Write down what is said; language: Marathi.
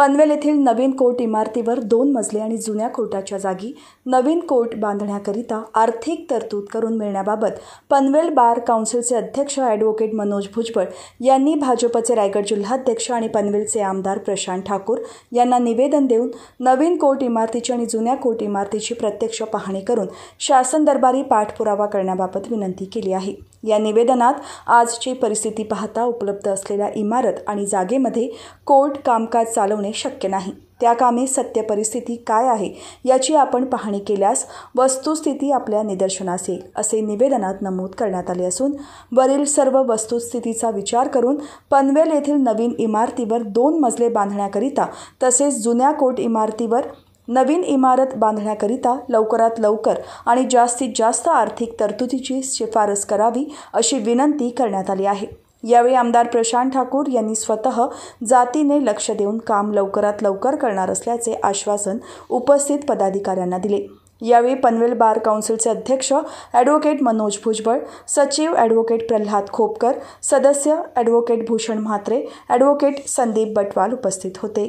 पनवेल येथील नवीन कोर्ट इमारतीवर दोन मजले आणि जुन्या कोर्टाच्या जागी नवीन कोर्ट बांधण्याकरिता आर्थिक तरतूद करून मिळण्याबाबत पनवेल बार काउन्सिलचे अध्यक्ष ॲडव्होकेट मनोज भुजबळ यांनी भाजपचे रायगड जिल्हाध्यक्ष आणि पनवेलचे आमदार प्रशांत ठाकूर यांना निवेदन देऊन नवीन कोर्ट इमारतीची आणि जुन्या कोर्ट इमारतीची प्रत्यक्ष पाहणी करून शासन दरबारी पाठपुरावा करण्याबाबत विनंती केली आहे या निवेदनात आजची परिस्थिती पाहता उपलब्ध असलेल्या इमारत आणि जागेमध्ये कोर्ट कामकाज चालवणे शक्य नाही त्या कामे सत्य परिस्थिती काय आहे याची आपण पाहणी केल्यास वस्तुस्थिती आपल्या निदर्शनास येईल असे निवेदनात नमूद करण्यात आले असून वरील सर्व वस्तुस्थितीचा विचार करून पनवेल येथील नवीन इमारतीवर दोन मजले बांधण्याकरिता तसेच जुन्या कोट इमारतीवर नवीन इमारत बांधण्याकरिता लवकरात लवकर आणि जास्तीत जास्त आर्थिक तरतुदीची शिफारस करावी अशी विनंती करण्यात आली आहे यावेळी आमदार प्रशांत ठाकूर यांनी स्वतः जातीने लक्ष देऊन काम लवकरात लवकर करणार असल्याचे आश्वासन उपस्थित पदाधिकाऱ्यांना दिले यावेळी पनवेल बार काउन्सिलचे अध्यक्ष ॲडव्होकेट मनोज भुजबळ सचिव ॲडव्होकेट प्रल्हाद खोपकर सदस्य ॲडव्होकेट भूषण म्हात्रे ॲडव्होकेट संदीप बटवाल उपस्थित होते